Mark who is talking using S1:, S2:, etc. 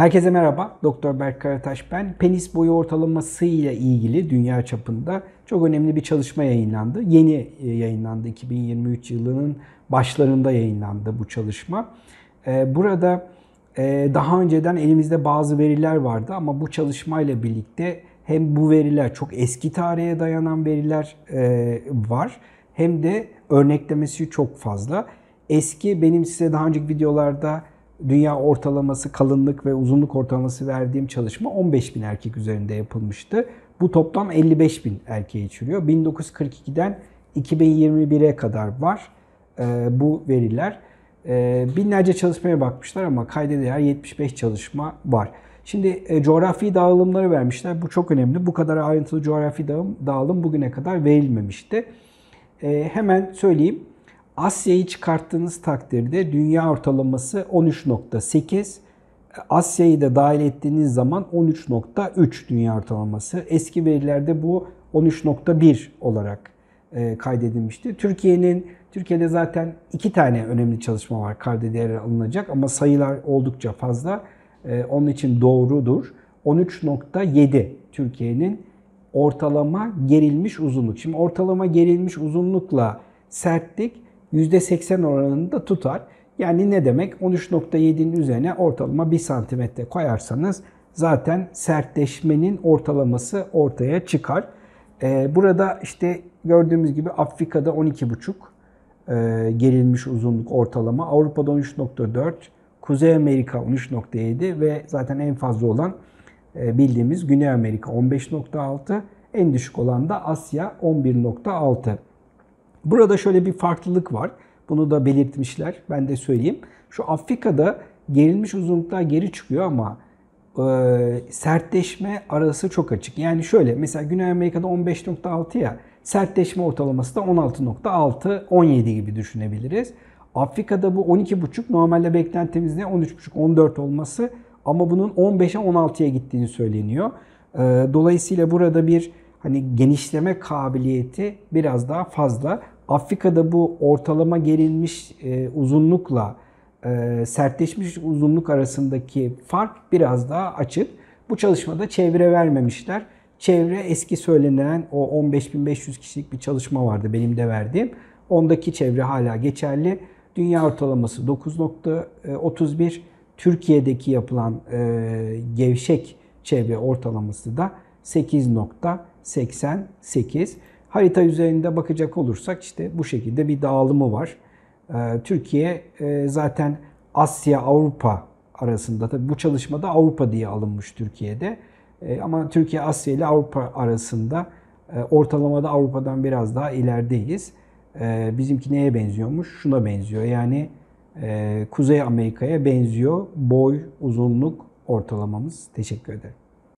S1: Herkese merhaba. Doktor Berk Karataş ben. Penis boyu ortalaması ile ilgili dünya çapında çok önemli bir çalışma yayınlandı. Yeni e, yayınlandı. 2023 yılının başlarında yayınlandı bu çalışma. E, burada e, daha önceden elimizde bazı veriler vardı ama bu çalışmayla birlikte hem bu veriler çok eski tarihe dayanan veriler var hem de örneklemesi çok fazla. Eski benim size daha önceki videolarda dünya ortalaması kalınlık ve uzunluk ortalaması verdiğim çalışma 15 bin erkek üzerinde yapılmıştı. Bu toplam 55 bin erkeğe içiriyor. 1942'den 2021'e kadar var e, bu veriler. E, binlerce çalışmaya bakmışlar ama kayda değer 75 çalışma var. Şimdi e, coğrafi dağılımları vermişler. Bu çok önemli. Bu kadar ayrıntılı coğrafi dağılım, dağılım bugüne kadar verilmemişti. Hemen söyleyeyim. Asya'yı çıkarttığınız takdirde dünya ortalaması 13.8. Asya'yı da dahil ettiğiniz zaman 13.3 dünya ortalaması. Eski verilerde bu 13.1 olarak e, kaydedilmişti. Türkiye'nin Türkiye'de zaten iki tane önemli çalışma var kardedere alınacak ama sayılar oldukça fazla. E, onun için doğrudur. 13.7 Türkiye'nin ortalama gerilmiş uzunluk. Şimdi ortalama gerilmiş uzunlukla sertlik %80 oranında tutar. Yani ne demek? 13.7'nin üzerine ortalama 1 santimetre koyarsanız zaten sertleşmenin ortalaması ortaya çıkar. Ee, burada işte gördüğümüz gibi Afrika'da 12.5 e, gerilmiş uzunluk ortalama, Avrupa'da 13.4, Kuzey Amerika 13.7 ve zaten en fazla olan e, bildiğimiz Güney Amerika 15.6, en düşük olan da Asya 11.6. Burada şöyle bir farklılık var. Bunu da belirtmişler. Ben de söyleyeyim. Şu Afrika'da gerilmiş uzunluklar geri çıkıyor ama e, sertleşme arası çok açık. Yani şöyle mesela Güney Amerika'da 15.6 ya sertleşme ortalaması da 16.6 17 gibi düşünebiliriz. Afrika'da bu 12.5 normalde beklentimiz ne? 13.5 14 olması ama bunun 15'e 16'ya gittiğini söyleniyor. E, dolayısıyla burada bir hani genişleme kabiliyeti biraz daha fazla. Afrika'da bu ortalama gerilmiş e, uzunlukla e, sertleşmiş uzunluk arasındaki fark biraz daha açık. Bu çalışmada çevre vermemişler. Çevre eski söylenen o 15.500 kişilik bir çalışma vardı benim de verdiğim. Ondaki çevre hala geçerli. Dünya ortalaması 9.31. Türkiye'deki yapılan e, gevşek çevre ortalaması da 8.1. 88. Harita üzerinde bakacak olursak işte bu şekilde bir dağılımı var. Ee, Türkiye e, zaten Asya-Avrupa arasında tabi bu çalışmada Avrupa diye alınmış Türkiye'de. Ee, ama Türkiye Asya ile Avrupa arasında e, ortalamada Avrupa'dan biraz daha ilerideyiz. Ee, bizimki neye benziyormuş? Şuna benziyor. Yani e, Kuzey Amerika'ya benziyor. Boy, uzunluk ortalamamız. Teşekkür ederim.